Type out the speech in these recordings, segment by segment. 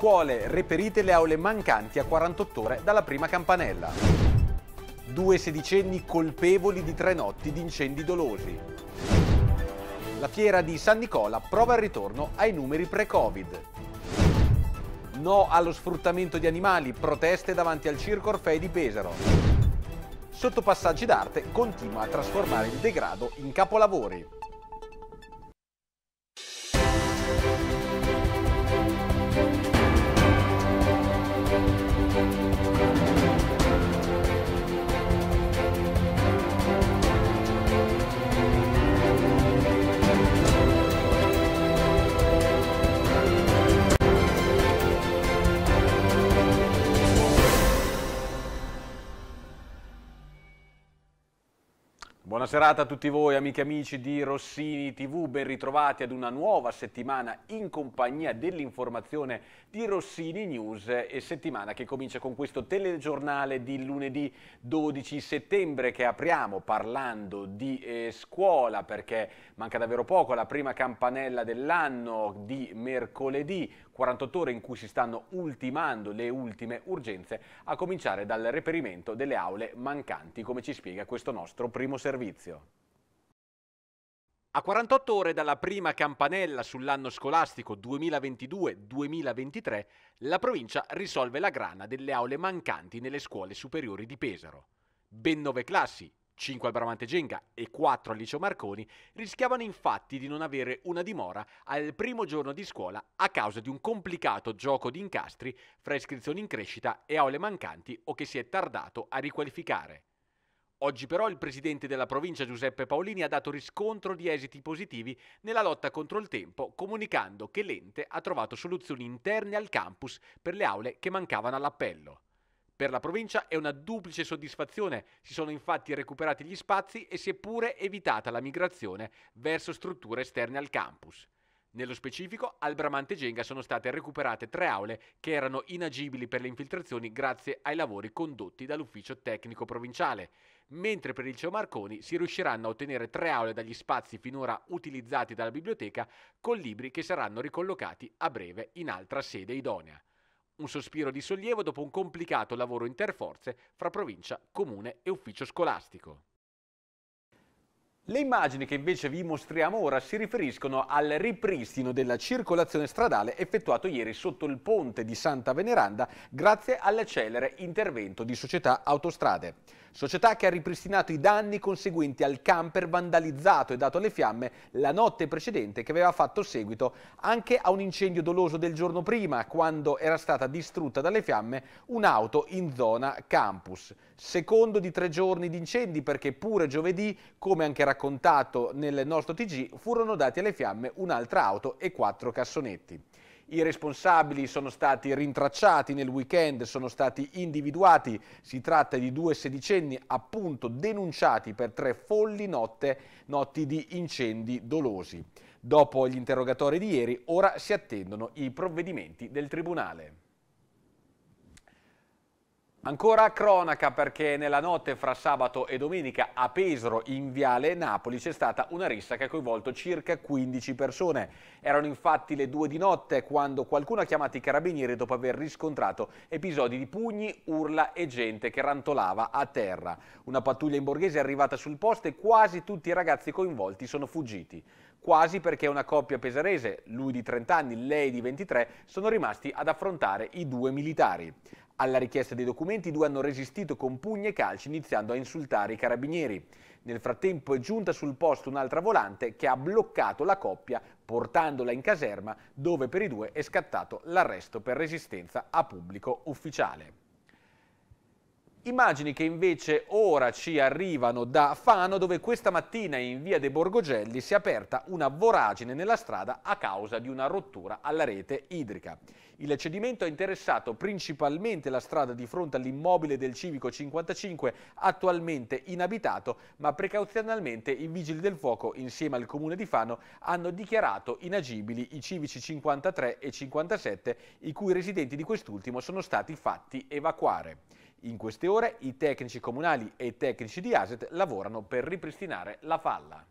scuole, reperite le aule mancanti a 48 ore dalla prima campanella. Due sedicenni colpevoli di tre notti di incendi dolosi. La fiera di San Nicola prova il ritorno ai numeri pre-Covid. No allo sfruttamento di animali, proteste davanti al Circo Orfei di Pesaro. Sottopassaggi d'arte continua a trasformare il degrado in capolavori. Buona serata a tutti voi amiche e amici di Rossini TV, ben ritrovati ad una nuova settimana in compagnia dell'informazione di Rossini News e settimana che comincia con questo telegiornale di lunedì 12 settembre che apriamo parlando di eh, scuola perché manca davvero poco la prima campanella dell'anno di mercoledì, 48 ore in cui si stanno ultimando le ultime urgenze a cominciare dal reperimento delle aule mancanti come ci spiega questo nostro primo servizio natalizio. A 48 ore dalla prima campanella sull'anno scolastico 2022-2023, la provincia risolve la grana delle aule mancanti nelle scuole superiori di Pesaro. Ben nove classi, 5 al Bramante Genga e 4 al Liceo Marconi, rischiavano infatti di non avere una dimora al primo giorno di scuola a causa di un complicato gioco di incastri fra iscrizioni in crescita e aule mancanti o che si è tardato a riqualificare. Oggi però il presidente della provincia Giuseppe Paolini ha dato riscontro di esiti positivi nella lotta contro il tempo, comunicando che l'ente ha trovato soluzioni interne al campus per le aule che mancavano all'appello. Per la provincia è una duplice soddisfazione, si sono infatti recuperati gli spazi e si è pure evitata la migrazione verso strutture esterne al campus. Nello specifico, al Bramante Genga sono state recuperate tre aule che erano inagibili per le infiltrazioni grazie ai lavori condotti dall'ufficio tecnico provinciale, mentre per il Liceo Marconi si riusciranno a ottenere tre aule dagli spazi finora utilizzati dalla biblioteca con libri che saranno ricollocati a breve in altra sede idonea. Un sospiro di sollievo dopo un complicato lavoro interforze fra provincia, comune e ufficio scolastico. Le immagini che invece vi mostriamo ora si riferiscono al ripristino della circolazione stradale effettuato ieri sotto il ponte di Santa Veneranda grazie all'accelere intervento di Società Autostrade. Società che ha ripristinato i danni conseguenti al camper vandalizzato e dato alle fiamme la notte precedente che aveva fatto seguito anche a un incendio doloso del giorno prima quando era stata distrutta dalle fiamme un'auto in zona campus secondo di tre giorni di incendi perché pure giovedì, come anche raccontato nel nostro TG, furono dati alle fiamme un'altra auto e quattro cassonetti. I responsabili sono stati rintracciati nel weekend, sono stati individuati, si tratta di due sedicenni appunto denunciati per tre folli notte, notti di incendi dolosi. Dopo gli interrogatori di ieri, ora si attendono i provvedimenti del Tribunale. Ancora cronaca perché nella notte fra sabato e domenica a Pesaro in Viale Napoli c'è stata una rissa che ha coinvolto circa 15 persone. Erano infatti le due di notte quando qualcuno ha chiamato i carabinieri dopo aver riscontrato episodi di pugni, urla e gente che rantolava a terra. Una pattuglia in borghese è arrivata sul posto e quasi tutti i ragazzi coinvolti sono fuggiti. Quasi perché una coppia pesarese, lui di 30 anni, lei di 23, sono rimasti ad affrontare i due militari. Alla richiesta dei documenti i due hanno resistito con pugni e calci iniziando a insultare i carabinieri. Nel frattempo è giunta sul posto un'altra volante che ha bloccato la coppia portandola in caserma dove per i due è scattato l'arresto per resistenza a pubblico ufficiale. Immagini che invece ora ci arrivano da Fano dove questa mattina in via De Borgogelli si è aperta una voragine nella strada a causa di una rottura alla rete idrica. Il cedimento ha interessato principalmente la strada di fronte all'immobile del Civico 55 attualmente inabitato ma precauzionalmente i vigili del fuoco insieme al comune di Fano hanno dichiarato inagibili i civici 53 e 57 i cui residenti di quest'ultimo sono stati fatti evacuare. In queste ore i tecnici comunali e i tecnici di ASET lavorano per ripristinare la falla.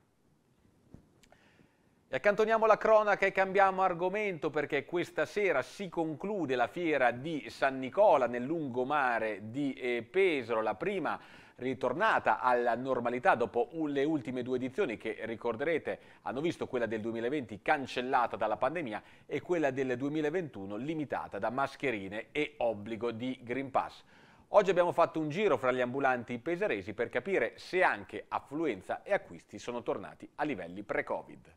E accantoniamo la cronaca e cambiamo argomento perché questa sera si conclude la fiera di San Nicola nel lungomare di eh, Pesaro, la prima ritornata alla normalità dopo le ultime due edizioni che ricorderete hanno visto quella del 2020 cancellata dalla pandemia e quella del 2021 limitata da mascherine e obbligo di Green Pass. Oggi abbiamo fatto un giro fra gli ambulanti pesaresi per capire se anche affluenza e acquisti sono tornati a livelli pre-Covid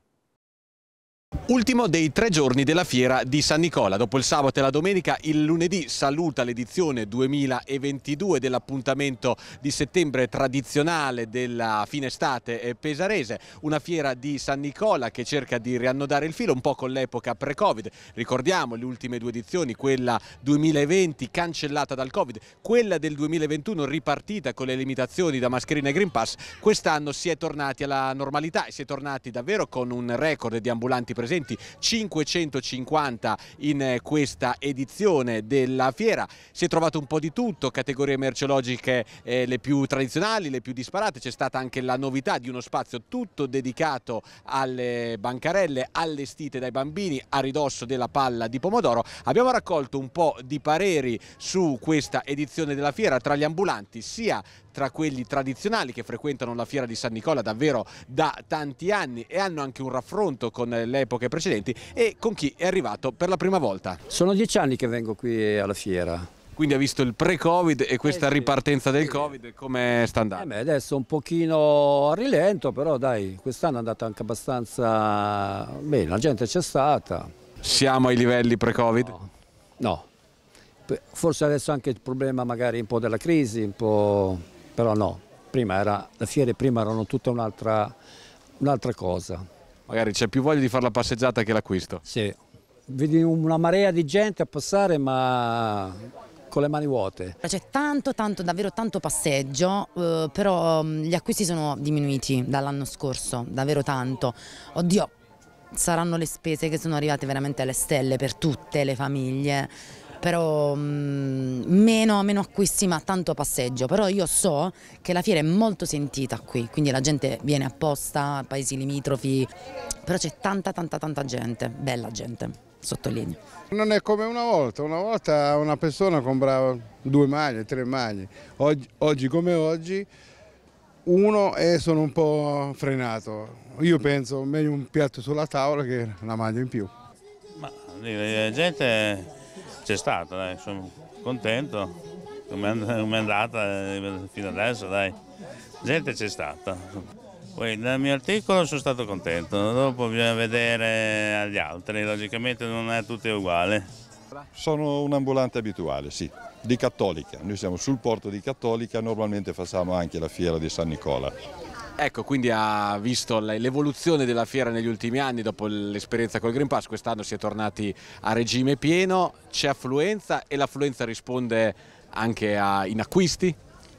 ultimo dei tre giorni della fiera di San Nicola. Dopo il sabato e la domenica, il lunedì saluta l'edizione 2022 dell'appuntamento di settembre tradizionale della fine estate pesarese, una fiera di San Nicola che cerca di riannodare il filo un po' con l'epoca pre-Covid. Ricordiamo le ultime due edizioni, quella 2020 cancellata dal Covid, quella del 2021 ripartita con le limitazioni da mascherina e Green Pass. Quest'anno si è tornati alla normalità e si è tornati davvero con un record di ambulanti presenti presenti 550 in eh, questa edizione della fiera. Si è trovato un po' di tutto, categorie merceologiche eh, le più tradizionali, le più disparate, c'è stata anche la novità di uno spazio tutto dedicato alle bancarelle allestite dai bambini a ridosso della palla di pomodoro. Abbiamo raccolto un po' di pareri su questa edizione della fiera tra gli ambulanti sia tra quelli tradizionali che frequentano la fiera di San Nicola davvero da tanti anni e hanno anche un raffronto con le epoche precedenti e con chi è arrivato per la prima volta. Sono dieci anni che vengo qui alla fiera. Quindi ha visto il pre-Covid e questa eh sì, ripartenza del sì. Covid, come sta andando? Eh beh, adesso un pochino a rilento, però dai, quest'anno è andata anche abbastanza bene, la gente c'è stata. Siamo ai livelli pre-Covid? no. no forse adesso anche il problema magari un po' della crisi, un po' però no, prima era, le fiere prima erano tutta un'altra un cosa. Magari c'è più voglia di fare la passeggiata che l'acquisto. Sì, vedi una marea di gente a passare ma con le mani vuote. C'è tanto, tanto, davvero tanto passeggio, eh, però mm, gli acquisti sono diminuiti dall'anno scorso, davvero tanto. Oddio, saranno le spese che sono arrivate veramente alle stelle per tutte le famiglie però mh, mm, meno, meno acquisti ma tanto passeggio, però io so che la fiera è molto sentita qui, quindi la gente viene apposta, paesi limitrofi, però c'è tanta tanta tanta gente, bella gente sottolineo. Non è come una volta, una volta una persona comprava due maglie, tre maglie, oggi, oggi come oggi uno e sono un po' frenato, io penso meglio un piatto sulla tavola che una maglia in più. Ma la eh, gente c'è stato, dai, sono contento come è andata eh, fino adesso, dai. Gente c'è stata. Poi nel mio articolo sono stato contento, dopo bisogna vedere agli altri, logicamente non è tutto uguale. Sono un ambulante abituale, sì, di Cattolica. Noi siamo sul porto di Cattolica, normalmente facciamo anche la fiera di San Nicola. Ecco, quindi ha visto l'evoluzione della fiera negli ultimi anni, dopo l'esperienza col Green Pass, quest'anno si è tornati a regime pieno, c'è affluenza e l'affluenza risponde anche a, in acquisti?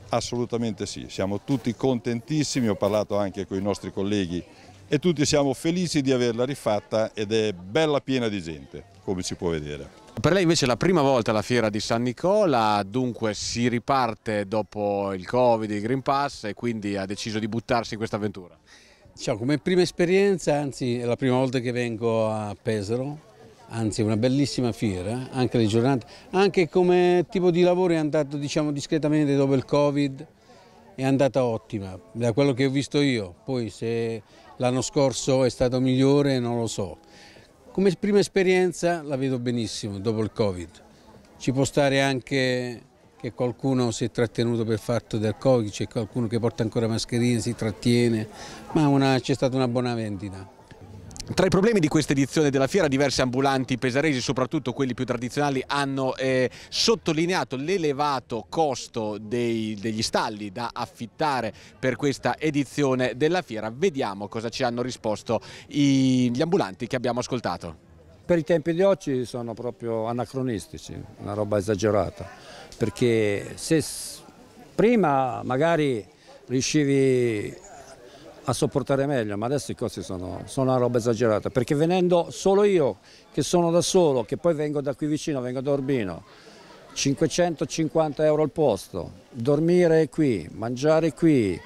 Assolutamente sì, siamo tutti contentissimi, ho parlato anche con i nostri colleghi e tutti siamo felici di averla rifatta ed è bella piena di gente, come si può vedere. Per lei invece è la prima volta alla fiera di San Nicola, dunque si riparte dopo il Covid, il Green Pass e quindi ha deciso di buttarsi in questa avventura. Ciao, come prima esperienza, anzi è la prima volta che vengo a Pesaro, anzi è una bellissima fiera, anche le giornate, anche come tipo di lavoro è andato diciamo discretamente dopo il Covid, è andata ottima, da quello che ho visto io, poi se l'anno scorso è stato migliore non lo so. Come prima esperienza la vedo benissimo dopo il Covid. Ci può stare anche che qualcuno si è trattenuto per fatto del Covid, c'è qualcuno che porta ancora mascherine, si trattiene, ma c'è stata una buona vendita. Tra i problemi di questa edizione della fiera diversi ambulanti pesaresi, soprattutto quelli più tradizionali, hanno eh, sottolineato l'elevato costo dei, degli stalli da affittare per questa edizione della fiera. Vediamo cosa ci hanno risposto i, gli ambulanti che abbiamo ascoltato. Per i tempi di oggi sono proprio anacronistici, una roba esagerata, perché se prima magari riuscivi a sopportare meglio, ma adesso i costi sono, sono una roba esagerata, perché venendo solo io, che sono da solo, che poi vengo da qui vicino, vengo da Urbino, 550 euro al posto, dormire qui, mangiare qui,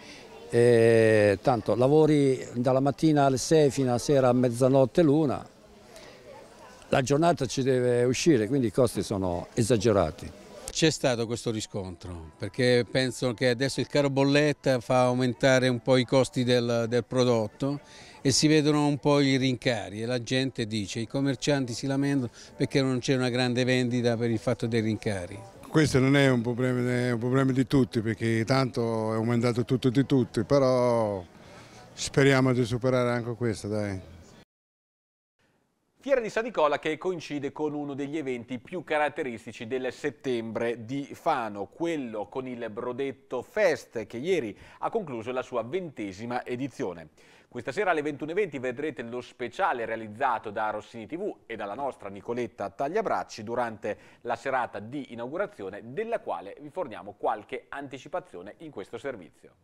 e tanto lavori dalla mattina alle 6 fino alla sera a mezzanotte l'una, la giornata ci deve uscire, quindi i costi sono esagerati. C'è stato questo riscontro perché penso che adesso il caro bolletta fa aumentare un po' i costi del, del prodotto e si vedono un po' i rincari e la gente dice, i commercianti si lamentano perché non c'è una grande vendita per il fatto dei rincari. Questo non è un problema, è un problema di tutti perché tanto è aumentato tutto di tutti, però speriamo di superare anche questo dai. Fiera di San Nicola che coincide con uno degli eventi più caratteristici del settembre di Fano, quello con il Brodetto Fest che ieri ha concluso la sua ventesima edizione. Questa sera alle 21.20 vedrete lo speciale realizzato da Rossini TV e dalla nostra Nicoletta Tagliabracci durante la serata di inaugurazione della quale vi forniamo qualche anticipazione in questo servizio.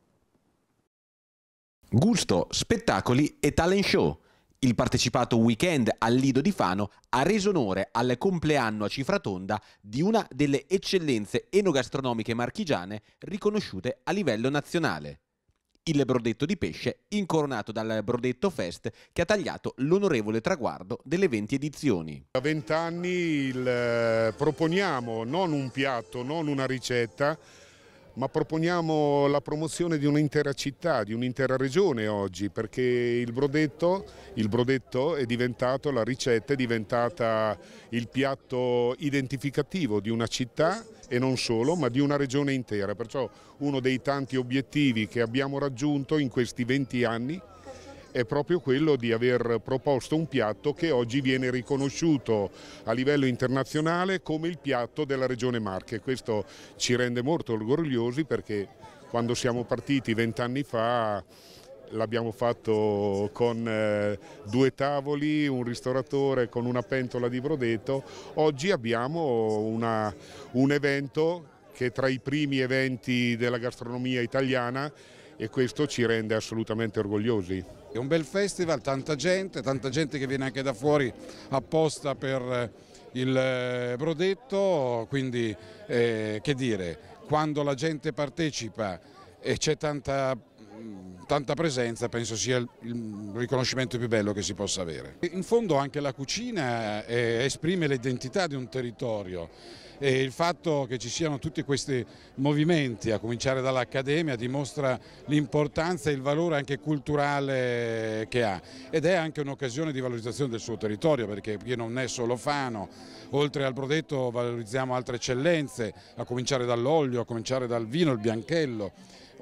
Gusto, spettacoli e talent show. Il partecipato weekend al Lido di Fano ha reso onore al compleanno a cifra tonda di una delle eccellenze enogastronomiche marchigiane riconosciute a livello nazionale. Il brodetto di pesce incoronato dal Brodetto Fest che ha tagliato l'onorevole traguardo delle 20 edizioni. Da 20 anni il, eh, proponiamo non un piatto, non una ricetta, ma proponiamo la promozione di un'intera città, di un'intera regione oggi, perché il brodetto, il brodetto, è diventato, la ricetta è diventata il piatto identificativo di una città e non solo, ma di una regione intera. Perciò uno dei tanti obiettivi che abbiamo raggiunto in questi 20 anni è proprio quello di aver proposto un piatto che oggi viene riconosciuto a livello internazionale come il piatto della Regione Marche. Questo ci rende molto orgogliosi perché quando siamo partiti vent'anni fa l'abbiamo fatto con eh, due tavoli, un ristoratore con una pentola di brodetto. Oggi abbiamo una, un evento che è tra i primi eventi della gastronomia italiana e questo ci rende assolutamente orgogliosi. È un bel festival, tanta gente, tanta gente che viene anche da fuori apposta per eh, il eh, Brodetto, quindi eh, che dire, quando la gente partecipa e c'è tanta mm, tanta presenza penso sia il riconoscimento più bello che si possa avere. In fondo anche la cucina eh, esprime l'identità di un territorio e il fatto che ci siano tutti questi movimenti, a cominciare dall'Accademia, dimostra l'importanza e il valore anche culturale che ha ed è anche un'occasione di valorizzazione del suo territorio perché qui non è solo Fano, oltre al Brodetto valorizziamo altre eccellenze, a cominciare dall'olio, a cominciare dal vino, il bianchello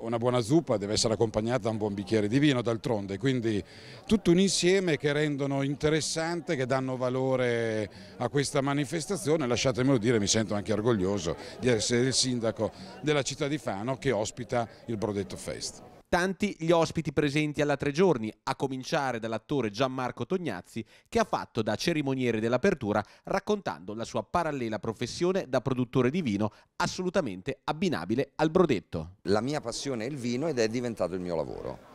una buona zuppa deve essere accompagnata da un buon bicchiere di vino d'altronde, quindi tutto un insieme che rendono interessante, che danno valore a questa manifestazione, lasciatemelo dire, mi sento anche orgoglioso di essere il sindaco della città di Fano che ospita il Brodetto Fest tanti gli ospiti presenti alla Tre Giorni, a cominciare dall'attore Gianmarco Tognazzi, che ha fatto da cerimoniere dell'apertura raccontando la sua parallela professione da produttore di vino, assolutamente abbinabile al brodetto. La mia passione è il vino ed è diventato il mio lavoro.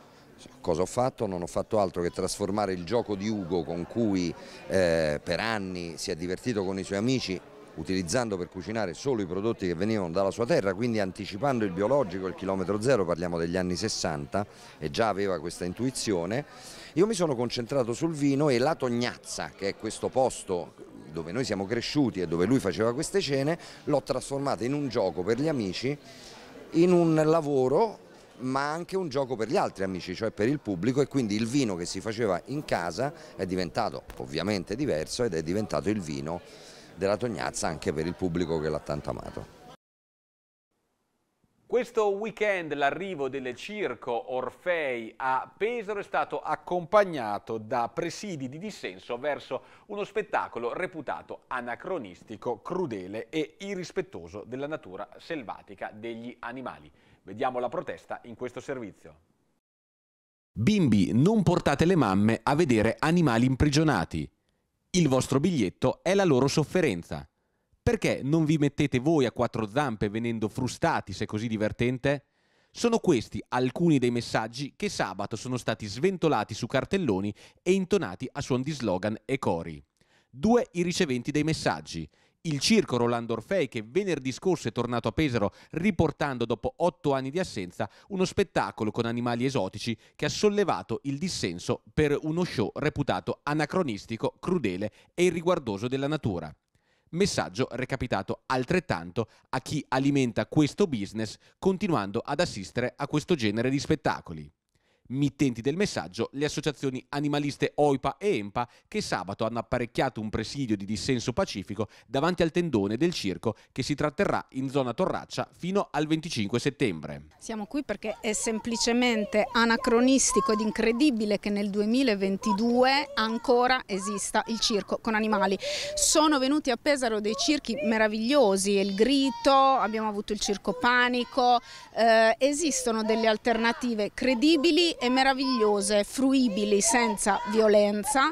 Cosa ho fatto? Non ho fatto altro che trasformare il gioco di Ugo con cui eh, per anni si è divertito con i suoi amici utilizzando per cucinare solo i prodotti che venivano dalla sua terra, quindi anticipando il biologico, il chilometro zero, parliamo degli anni 60 e già aveva questa intuizione, io mi sono concentrato sul vino e la Tognazza, che è questo posto dove noi siamo cresciuti e dove lui faceva queste cene, l'ho trasformata in un gioco per gli amici, in un lavoro ma anche un gioco per gli altri amici, cioè per il pubblico e quindi il vino che si faceva in casa è diventato ovviamente diverso ed è diventato il vino della Tognazza anche per il pubblico che l'ha tanto amato. Questo weekend l'arrivo del circo Orfei a Pesaro è stato accompagnato da presidi di dissenso verso uno spettacolo reputato anacronistico, crudele e irrispettoso della natura selvatica degli animali. Vediamo la protesta in questo servizio. Bimbi, non portate le mamme a vedere animali imprigionati. Il vostro biglietto è la loro sofferenza. Perché non vi mettete voi a quattro zampe venendo frustati se è così divertente? Sono questi alcuni dei messaggi che sabato sono stati sventolati su cartelloni e intonati a suon di slogan e cori. Due i riceventi dei messaggi. Il circo Rolando Orfei, che venerdì scorso è tornato a Pesaro riportando dopo otto anni di assenza uno spettacolo con animali esotici che ha sollevato il dissenso per uno show reputato anacronistico, crudele e irriguardoso della natura. Messaggio recapitato altrettanto a chi alimenta questo business continuando ad assistere a questo genere di spettacoli. Mittenti del messaggio le associazioni animaliste OIPA e EMPA che sabato hanno apparecchiato un presidio di dissenso pacifico davanti al tendone del circo che si tratterrà in zona Torraccia fino al 25 settembre. Siamo qui perché è semplicemente anacronistico ed incredibile che nel 2022 ancora esista il circo con animali. Sono venuti a Pesaro dei circhi meravigliosi, il Grito, abbiamo avuto il Circo Panico, eh, esistono delle alternative credibili e meravigliose, fruibili senza violenza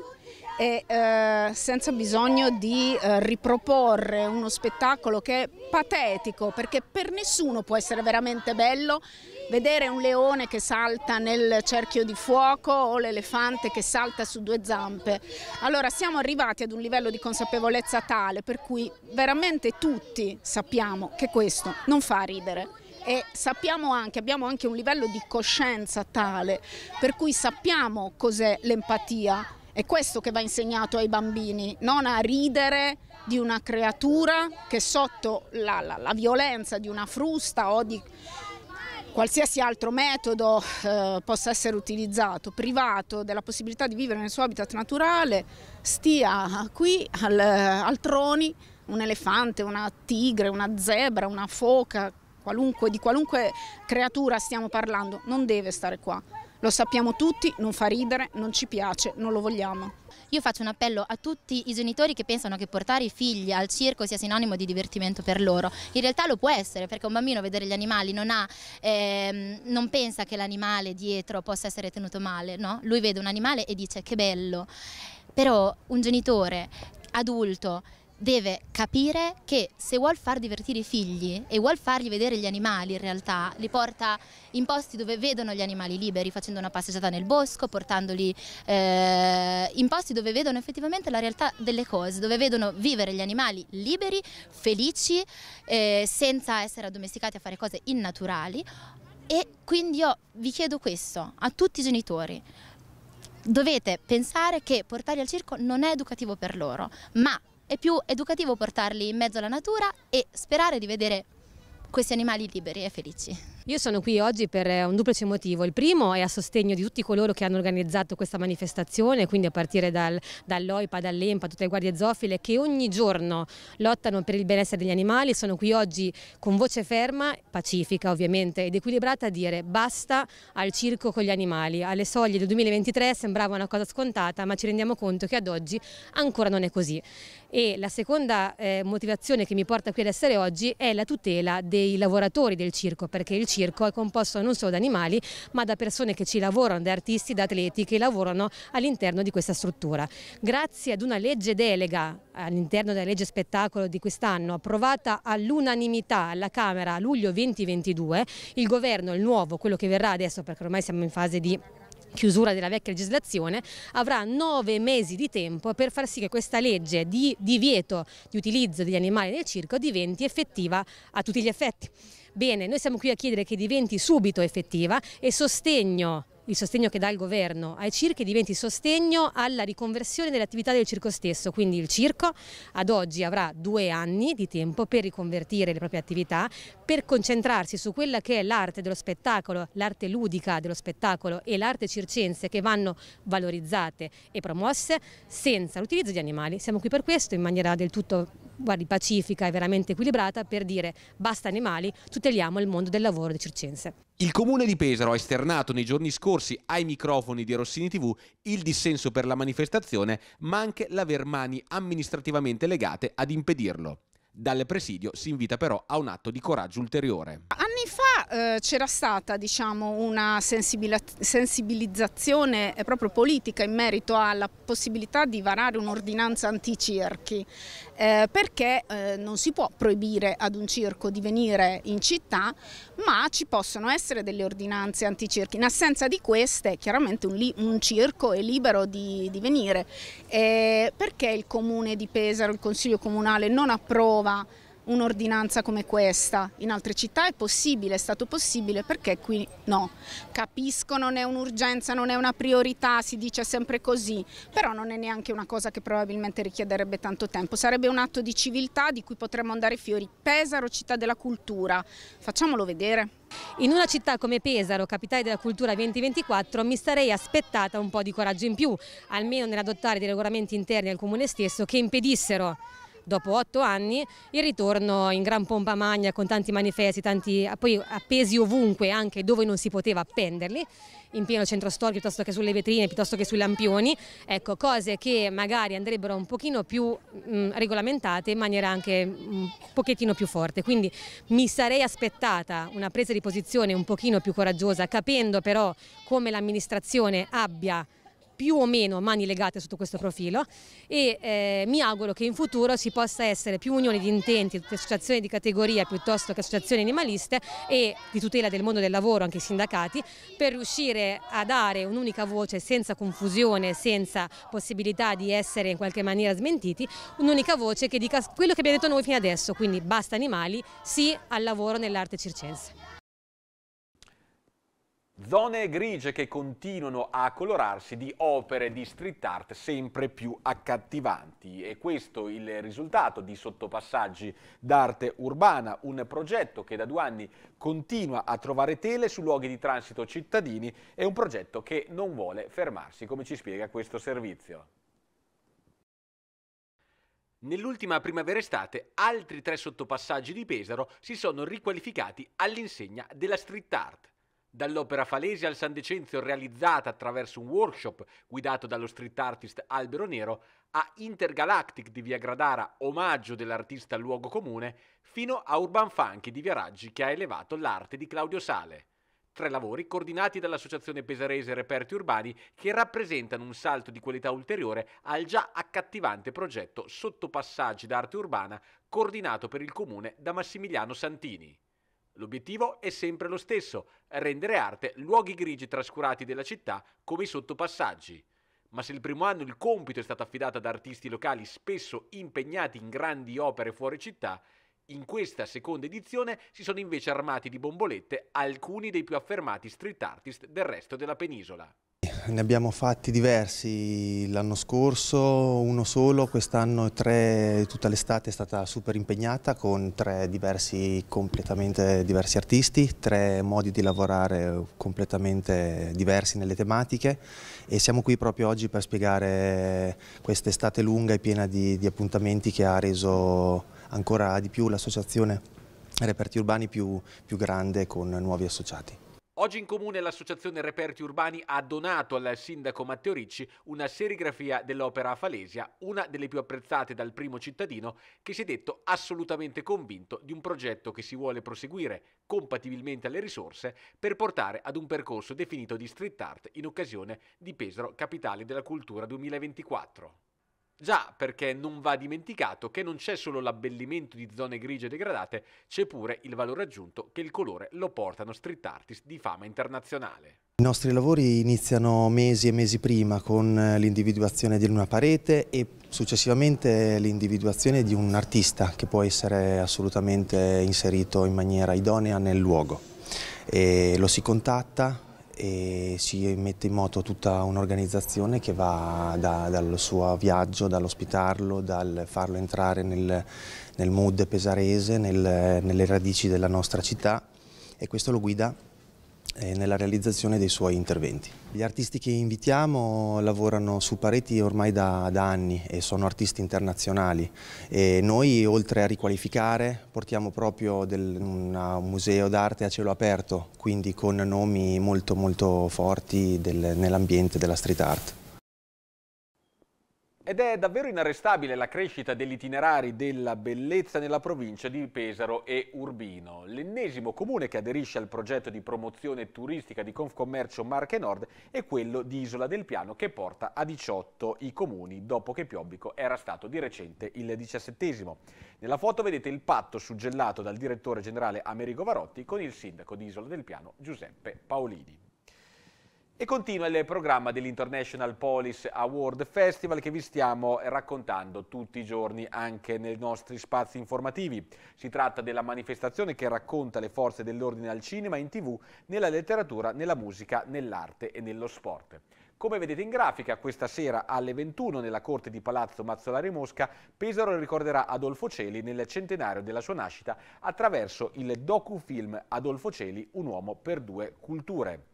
e eh, senza bisogno di eh, riproporre uno spettacolo che è patetico perché per nessuno può essere veramente bello vedere un leone che salta nel cerchio di fuoco o l'elefante che salta su due zampe. Allora siamo arrivati ad un livello di consapevolezza tale per cui veramente tutti sappiamo che questo non fa ridere e sappiamo anche, abbiamo anche un livello di coscienza tale per cui sappiamo cos'è l'empatia. È questo che va insegnato ai bambini, non a ridere di una creatura che sotto la, la, la violenza di una frusta o di qualsiasi altro metodo eh, possa essere utilizzato, privato della possibilità di vivere nel suo habitat naturale, stia qui al, eh, al troni un elefante, una tigre, una zebra, una foca, qualunque, di qualunque creatura stiamo parlando, non deve stare qua. Lo sappiamo tutti, non fa ridere, non ci piace, non lo vogliamo. Io faccio un appello a tutti i genitori che pensano che portare i figli al circo sia sinonimo di divertimento per loro. In realtà lo può essere, perché un bambino vedere gli animali non, ha, ehm, non pensa che l'animale dietro possa essere tenuto male, no? Lui vede un animale e dice che bello. Però un genitore adulto deve capire che se vuol far divertire i figli e vuol fargli vedere gli animali in realtà, li porta in posti dove vedono gli animali liberi, facendo una passeggiata nel bosco, portandoli eh, in posti dove vedono effettivamente la realtà delle cose, dove vedono vivere gli animali liberi, felici, eh, senza essere addomesticati a fare cose innaturali. E quindi io vi chiedo questo a tutti i genitori dovete pensare che portarli al circo non è educativo per loro, ma è più educativo portarli in mezzo alla natura e sperare di vedere questi animali liberi e felici. Io sono qui oggi per eh, un duplice motivo. Il primo è a sostegno di tutti coloro che hanno organizzato questa manifestazione, quindi a partire dal, dall'OIPA, dall'EMPA, tutte le guardie zoofile che ogni giorno lottano per il benessere degli animali. Sono qui oggi con voce ferma, pacifica ovviamente ed equilibrata a dire basta al circo con gli animali. Alle soglie del 2023 sembrava una cosa scontata, ma ci rendiamo conto che ad oggi ancora non è così. E la seconda eh, motivazione che mi porta qui ad essere oggi è la tutela dei lavoratori del circo, perché il circo è composto non solo da animali ma da persone che ci lavorano, da artisti, da atleti che lavorano all'interno di questa struttura. Grazie ad una legge delega all'interno della legge spettacolo di quest'anno approvata all'unanimità alla Camera a luglio 2022, il governo, il nuovo, quello che verrà adesso perché ormai siamo in fase di chiusura della vecchia legislazione, avrà nove mesi di tempo per far sì che questa legge di divieto di utilizzo degli animali nel circo diventi effettiva a tutti gli effetti. Bene, noi siamo qui a chiedere che diventi subito effettiva e sostegno il sostegno che dà il governo ai circhi diventi sostegno alla riconversione delle attività del circo stesso, quindi il circo ad oggi avrà due anni di tempo per riconvertire le proprie attività, per concentrarsi su quella che è l'arte dello spettacolo, l'arte ludica dello spettacolo e l'arte circense che vanno valorizzate e promosse senza l'utilizzo di animali. Siamo qui per questo in maniera del tutto guardi, pacifica e veramente equilibrata per dire basta animali, tuteliamo il mondo del lavoro di circense. Il comune di Pesaro ha esternato nei giorni scorsi ai microfoni di Rossini TV il dissenso per la manifestazione, ma anche l'aver mani amministrativamente legate ad impedirlo. Dal presidio si invita però a un atto di coraggio ulteriore. Anni fa eh, c'era stata diciamo, una sensibilizzazione eh, proprio politica in merito alla possibilità di varare un'ordinanza anticirchi, eh, perché eh, non si può proibire ad un circo di venire in città, ma ci possono essere delle ordinanze anticirchi. In assenza di queste, chiaramente un, un circo è libero di, di venire. Eh, perché il comune di Pesaro, il consiglio comunale non approva un'ordinanza come questa. In altre città è possibile, è stato possibile, perché qui no. Capisco non è un'urgenza, non è una priorità, si dice sempre così, però non è neanche una cosa che probabilmente richiederebbe tanto tempo. Sarebbe un atto di civiltà di cui potremmo andare fiori. Pesaro, città della cultura, facciamolo vedere. In una città come Pesaro, capitale della cultura 2024, mi sarei aspettata un po' di coraggio in più, almeno nell'adottare dei regolamenti interni al comune stesso che impedissero dopo otto anni, il ritorno in gran pompa magna con tanti manifesti, tanti, ah, poi appesi ovunque, anche dove non si poteva appenderli, in pieno centro storico piuttosto che sulle vetrine, piuttosto che sui lampioni, ecco, cose che magari andrebbero un pochino più mh, mm, regolamentate in maniera anche un mm, pochettino più forte. Quindi mi sarei aspettata una presa di posizione un pochino più coraggiosa, capendo però come l'amministrazione abbia più o meno mani legate sotto questo profilo e eh, mi auguro che in futuro si possa essere più unione di intenti, tutte associazioni di categoria piuttosto che associazioni animaliste e di tutela del mondo del lavoro, anche i sindacati, per riuscire a dare un'unica voce senza confusione, senza possibilità di essere in qualche maniera smentiti, un'unica voce che dica quello che abbiamo detto noi fino adesso, quindi basta animali, sì al lavoro nell'arte circense. Zone grigie che continuano a colorarsi di opere di street art sempre più accattivanti e questo il risultato di Sottopassaggi d'arte urbana, un progetto che da due anni continua a trovare tele su luoghi di transito cittadini e un progetto che non vuole fermarsi, come ci spiega questo servizio. Nell'ultima primavera-estate altri tre sottopassaggi di Pesaro si sono riqualificati all'insegna della street art. Dall'opera Falesi al San Decenzio realizzata attraverso un workshop guidato dallo street artist Albero Nero a Intergalactic di Via Gradara, omaggio dell'artista al luogo comune, fino a Urban Funky di Via Raggi che ha elevato l'arte di Claudio Sale. Tre lavori coordinati dall'Associazione Pesarese Reperti Urbani che rappresentano un salto di qualità ulteriore al già accattivante progetto Sottopassaggi d'arte urbana coordinato per il comune da Massimiliano Santini. L'obiettivo è sempre lo stesso, rendere arte luoghi grigi trascurati della città come i sottopassaggi. Ma se il primo anno il compito è stato affidato ad artisti locali spesso impegnati in grandi opere fuori città, in questa seconda edizione si sono invece armati di bombolette alcuni dei più affermati street artist del resto della penisola ne abbiamo fatti diversi l'anno scorso, uno solo, quest'anno tre, tutta l'estate è stata super impegnata con tre diversi, completamente diversi artisti, tre modi di lavorare completamente diversi nelle tematiche e siamo qui proprio oggi per spiegare questa estate lunga e piena di, di appuntamenti che ha reso ancora di più l'associazione Reperti Urbani più, più grande con nuovi associati. Oggi in comune l'associazione Reperti Urbani ha donato al sindaco Matteo Ricci una serigrafia dell'opera a Falesia, una delle più apprezzate dal primo cittadino, che si è detto assolutamente convinto di un progetto che si vuole proseguire, compatibilmente alle risorse, per portare ad un percorso definito di street art in occasione di Pesaro Capitale della Cultura 2024. Già perché non va dimenticato che non c'è solo l'abbellimento di zone grigie degradate, c'è pure il valore aggiunto che il colore lo portano street artist di fama internazionale. I nostri lavori iniziano mesi e mesi prima con eh, l'individuazione di una parete e successivamente l'individuazione di un artista che può essere assolutamente inserito in maniera idonea nel luogo. E lo si contatta, e si mette in moto tutta un'organizzazione che va da, dal suo viaggio, dall'ospitarlo, dal farlo entrare nel, nel mood pesarese, nel, nelle radici della nostra città e questo lo guida nella realizzazione dei suoi interventi. Gli artisti che invitiamo lavorano su pareti ormai da, da, anni e sono artisti internazionali e noi oltre a riqualificare portiamo proprio del, una, un museo d'arte a cielo aperto quindi con nomi molto molto forti nell'ambiente della street art. Ed è davvero inarrestabile la crescita degli itinerari della bellezza nella provincia di Pesaro e Urbino, l'ennesimo comune che aderisce al progetto di promozione turistica di Confcommercio Marche Nord è quello di Isola del Piano che porta a 18 i comuni dopo che Piobbico era stato di recente il 17. Nella foto vedete il patto suggellato dal direttore generale Amerigo Varotti con il sindaco di Isola del Piano Giuseppe Paolini. E continua il programma dell'International Police Award Festival che vi stiamo raccontando tutti i giorni anche nei nostri spazi informativi. Si tratta della manifestazione che racconta le forze dell'ordine al cinema, in tv, nella letteratura, nella musica, nell'arte e nello sport. Come vedete in grafica, questa sera alle 21 nella corte di Palazzo Mazzolari Mosca, Pesaro ricorderà Adolfo Celi nel centenario della sua nascita attraverso il docufilm Adolfo Celi, un uomo per due culture.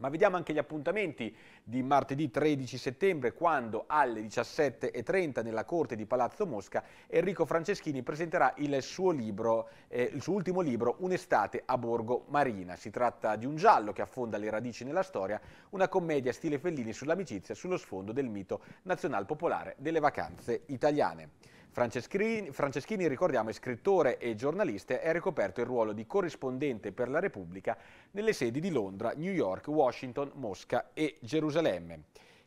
Ma vediamo anche gli appuntamenti di martedì 13 settembre quando alle 17.30 nella corte di Palazzo Mosca Enrico Franceschini presenterà il suo, libro, eh, il suo ultimo libro Un'estate a Borgo Marina. Si tratta di un giallo che affonda le radici nella storia, una commedia stile Fellini sull'amicizia sullo sfondo del mito nazional popolare delle vacanze italiane. Franceschini, Franceschini, ricordiamo, è scrittore e giornalista e ha ricoperto il ruolo di corrispondente per la Repubblica nelle sedi di Londra, New York, Washington, Mosca e Gerusalemme.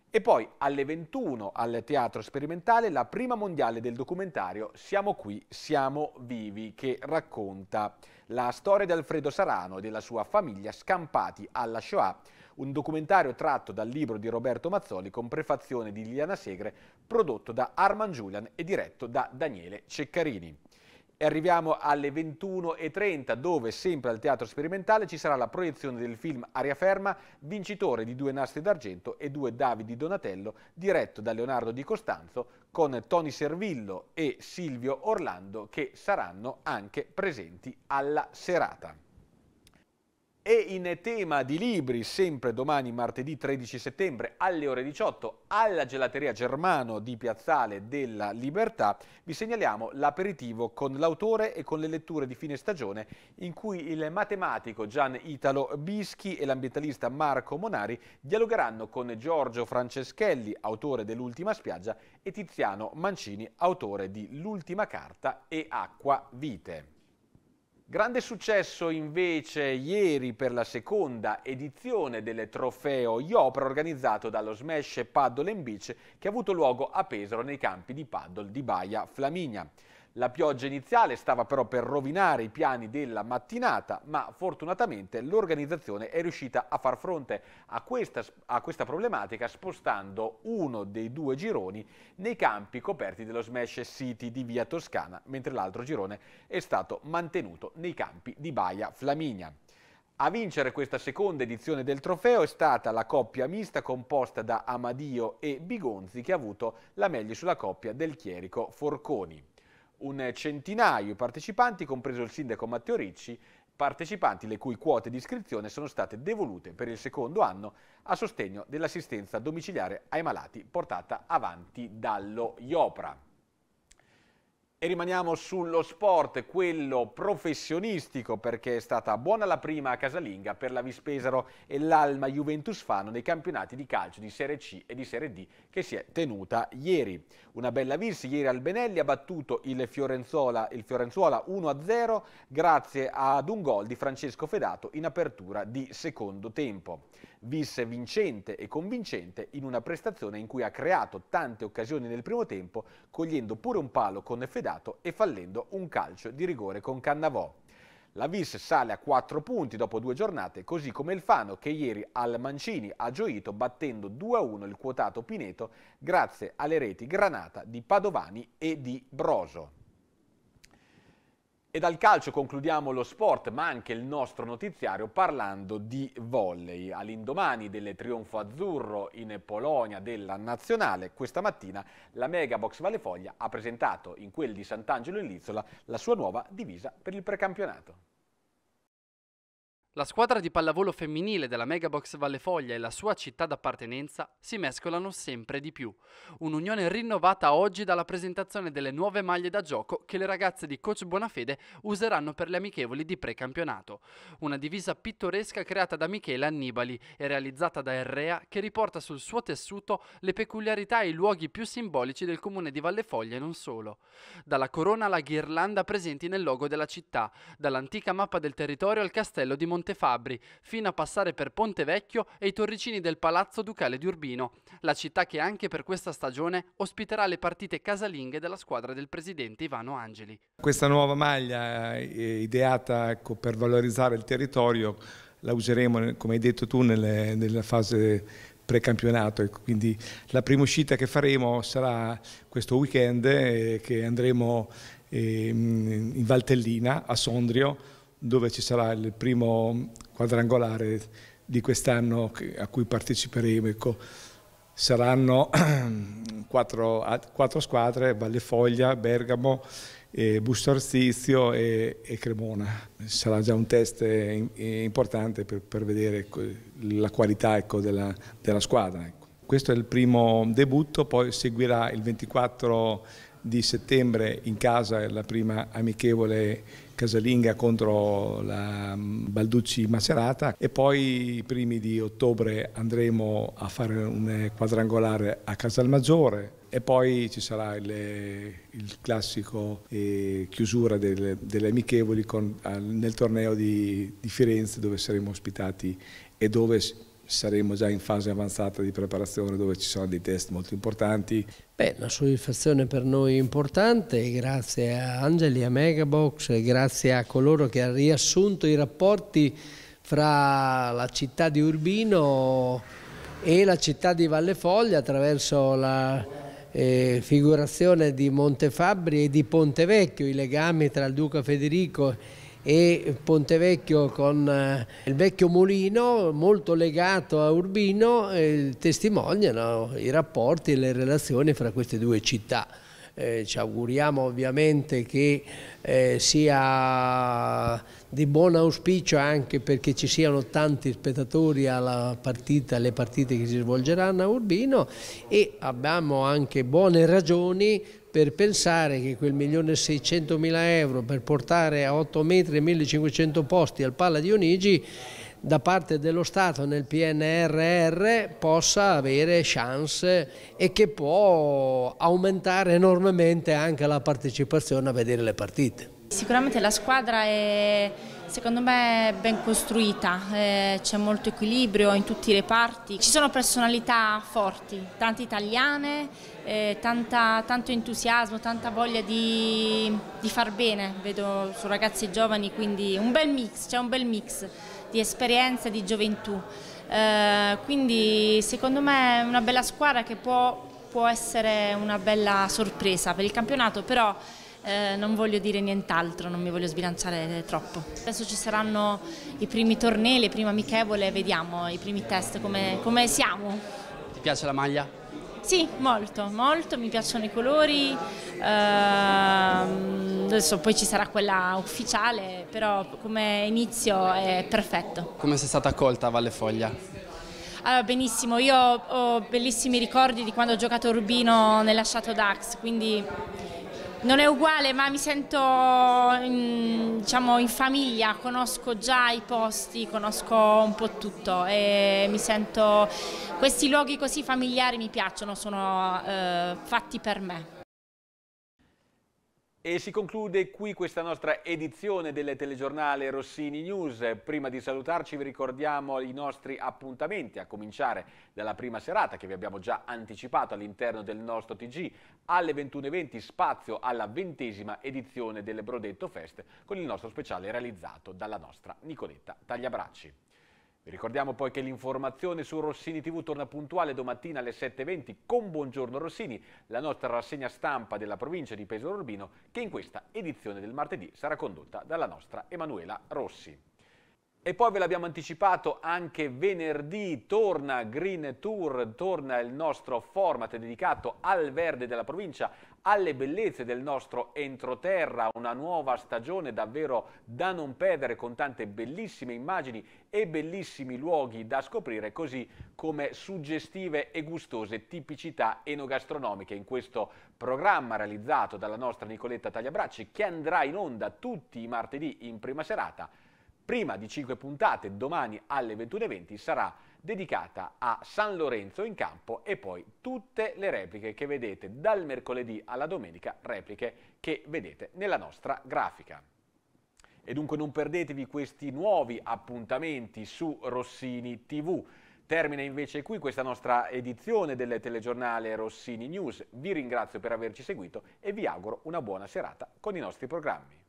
E poi alle 21 al Teatro Sperimentale la prima mondiale del documentario Siamo qui, siamo vivi, che racconta la storia di Alfredo Sarano e della sua famiglia scampati alla Shoah un documentario tratto dal libro di Roberto Mazzoli con prefazione di Liliana Segre, prodotto da Arman Giulian e diretto da Daniele Ceccarini. E arriviamo alle 21.30 dove sempre al Teatro Sperimentale ci sarà la proiezione del film Aria Ferma, vincitore di due nastri d'argento e due Davidi Donatello, diretto da Leonardo Di Costanzo, con Tony Servillo e Silvio Orlando che saranno anche presenti alla serata. E in tema di libri, sempre domani martedì 13 settembre alle ore 18 alla gelateria Germano di Piazzale della Libertà vi segnaliamo l'aperitivo con l'autore e con le letture di fine stagione in cui il matematico Gian Italo Bischi e l'ambientalista Marco Monari dialogheranno con Giorgio Franceschelli, autore dell'Ultima spiaggia, e Tiziano Mancini, autore di L'ultima carta e Acqua Vite. Grande successo invece ieri per la seconda edizione del trofeo Iopra organizzato dallo Smash Paddle Beach che ha avuto luogo a Pesaro nei campi di paddle di Baia Flaminia. La pioggia iniziale stava però per rovinare i piani della mattinata, ma fortunatamente l'organizzazione è riuscita a far fronte a questa, a questa problematica spostando uno dei due gironi nei campi coperti dello Smash City di Via Toscana, mentre l'altro girone è stato mantenuto nei campi di Baia Flaminia. A vincere questa seconda edizione del trofeo è stata la coppia mista composta da Amadio e Bigonzi che ha avuto la meglio sulla coppia del Chierico Forconi un centinaio di partecipanti, compreso il sindaco Matteo Ricci, partecipanti le cui quote di iscrizione sono state devolute per il secondo anno a sostegno dell'assistenza domiciliare ai malati portata avanti dallo IOPRA. E rimaniamo sullo sport, quello professionistico, perché è stata buona la prima a casalinga per la Vispesaro e l'Alma Juventus Fano nei campionati di calcio di Serie C e di Serie D che si è tenuta ieri. Una bella vis, ieri Albenelli ha battuto il il Fiorenzuola 1-0 grazie ad un gol di Francesco Fedato in apertura di secondo tempo visse vincente e convincente in una prestazione in cui ha creato tante occasioni nel primo tempo, cogliendo pure un palo con Fedato e fallendo un calcio di rigore con Cannavò. La Vis sale a 4 punti dopo due giornate, così come il Fano che ieri al Mancini ha gioito battendo 2-1 il quotato Pineto grazie alle reti Granata di Padovani e di Broso. E dal calcio concludiamo lo sport, ma anche il nostro notiziario parlando di volley. All'indomani del trionfo azzurro in Polonia della nazionale, questa mattina la Mega Box Vallefoglia ha presentato in quel di Sant'Angelo in Lizzola la sua nuova divisa per il precampionato. La squadra di pallavolo femminile della Megabox Valle Foglia e la sua città d'appartenenza si mescolano sempre di più. Un'unione rinnovata oggi dalla presentazione delle nuove maglie da gioco che le ragazze di Coach Bonafede useranno per le amichevoli di precampionato. Una divisa pittoresca creata da Michele Annibali e realizzata da Errea che riporta sul suo tessuto le peculiarità e i luoghi più simbolici del comune di Valle Foglia e non solo. Dalla corona alla ghirlanda presenti nel logo della città, dall'antica mappa del territorio al castello di Montevideo Montefabbri, fino a passare per Ponte Vecchio e i torricini del Palazzo Ducale di Urbino, la città che anche per questa stagione ospiterà le partite casalinghe della squadra del presidente Ivano Angeli. Questa nuova maglia eh, ideata ecco, per valorizzare il territorio la useremo, come hai detto tu, nelle, nella fase precampionato. Ecco, quindi la prima uscita che faremo sarà questo weekend eh, che andremo eh, in Valtellina, a Sondrio, dove ci sarà il primo quadrangolare di quest'anno a cui parteciperemo. Ecco, saranno quattro, quattro, squadre, Vallefoglia, Bergamo, eh, Busto Arzizio e, e, Cremona. Sarà già un test importante per, per, vedere ecco, la qualità ecco, della, della, squadra. Ecco. Questo è il primo debutto, poi seguirà il 24 di settembre in casa la prima amichevole casalinga contro la mm, Balducci Macerata e poi i primi di ottobre andremo a fare un quadrangolare a Casalmaggiore e poi ci sarà il, il classico eh, chiusura del, delle amichevoli con, nel torneo di, di Firenze dove saremo ospitati e dove saremo già in fase avanzata di preparazione dove ci sono dei test molto importanti. Beh, una soddisfazione per noi importante, grazie a Angeli, a Megabox, grazie a coloro che hanno riassunto i rapporti fra la città di Urbino e la città di Valle Foglia attraverso la eh, figurazione di Montefabbri e di Ponte Vecchio, i legami tra il Duca Federico e e Pontevecchio con eh, il vecchio mulino molto legato a Urbino eh, testimoniano i rapporti e le relazioni fra queste due città. Eh, ci auguriamo ovviamente che eh, sia di buon auspicio anche perché ci siano tanti spettatori alla partita, alle partite che si svolgeranno a Urbino e abbiamo anche buone ragioni per pensare che quel 1.600.000 euro per portare a 8 metri 1.500 posti al Palla di Onigi da parte dello Stato nel PNRR possa avere chance e che può aumentare enormemente anche la partecipazione a vedere le partite. Sicuramente la squadra è secondo me ben costruita, eh, c'è molto equilibrio in tutti i reparti, ci sono personalità forti, tante italiane, eh, tanta, tanto entusiasmo, tanta voglia di, di, far bene, vedo su ragazzi giovani, quindi un bel mix, c'è un bel mix di esperienza e di gioventù. Eh, quindi secondo me è una bella squadra che può, può essere una bella sorpresa per il campionato, però eh, non voglio dire nient'altro, non mi voglio sbilanciare troppo. Adesso ci saranno i primi tornei, le prime amichevole, vediamo i primi test come, come siamo. Ti piace la maglia? Sì, molto, molto, mi piacciono i colori, eh, adesso poi ci sarà quella ufficiale, però come inizio è perfetto. Come sei stata accolta a Valle Foglia? Allora, benissimo, io ho bellissimi ricordi di quando ho giocato a Urbino nella Shadow Dax, quindi non è uguale, ma mi sento in, mm, diciamo, in famiglia, conosco già i posti, conosco un po' tutto e mi sento... Questi luoghi così familiari mi piacciono, sono eh, fatti per me. E si conclude qui questa nostra edizione del telegiornale Rossini News. Prima di salutarci vi ricordiamo i nostri appuntamenti, a cominciare dalla prima serata che vi abbiamo già anticipato all'interno del nostro TG. Alle 21.20 spazio alla ventesima edizione del Brodetto Fest con il nostro speciale realizzato dalla nostra Nicoletta Tagliabracci. Vi ricordiamo poi che l'informazione su Rossini TV torna puntuale domattina alle 7.20 con Buongiorno Rossini, la nostra rassegna stampa della provincia di Pesaro Urbino che in questa edizione del martedì sarà condotta dalla nostra Emanuela Rossi. E poi ve l'abbiamo anticipato anche venerdì, torna Green Tour, torna il nostro format dedicato al verde della provincia, alle bellezze del nostro entroterra, una nuova stagione davvero da non perdere con tante bellissime immagini e bellissimi luoghi da scoprire, così come suggestive e gustose tipicità enogastronomiche in questo programma realizzato dalla nostra Nicoletta Tagliabracci che andrà in onda tutti i martedì in prima serata prima di 5 puntate domani alle 21.20 sarà dedicata a San Lorenzo in campo e poi tutte le repliche che vedete dal mercoledì alla domenica, repliche che vedete nella nostra grafica. E dunque non perdetevi questi nuovi appuntamenti su Rossini TV. Termina invece qui questa nostra edizione del telegiornale Rossini News. Vi ringrazio per averci seguito e vi auguro una buona serata con i nostri programmi.